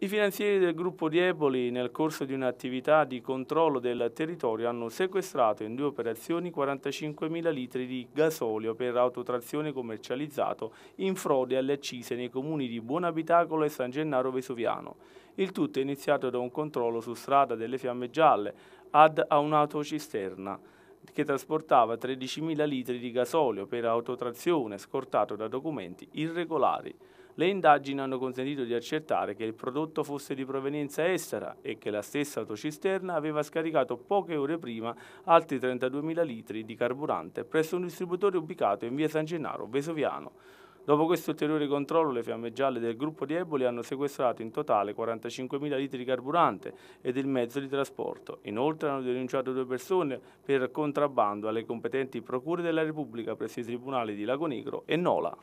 I finanzieri del gruppo Riepoli nel corso di un'attività di controllo del territorio hanno sequestrato in due operazioni 45.000 litri di gasolio per autotrazione commercializzato in frode alle accise nei comuni di Buonabitacolo e San Gennaro Vesuviano. Il tutto è iniziato da un controllo su strada delle Fiamme Gialle ad un'autocisterna che trasportava 13.000 litri di gasolio per autotrazione scortato da documenti irregolari. Le indagini hanno consentito di accertare che il prodotto fosse di provenienza estera e che la stessa autocisterna aveva scaricato poche ore prima altri 32.000 litri di carburante presso un distributore ubicato in via San Gennaro, Vesoviano. Dopo questo ulteriore controllo, le fiamme gialle del gruppo di Eboli hanno sequestrato in totale 45.000 litri di carburante ed il mezzo di trasporto. Inoltre hanno denunciato due persone per contrabbando alle competenti procure della Repubblica presso i tribunali di Lago Negro e Nola.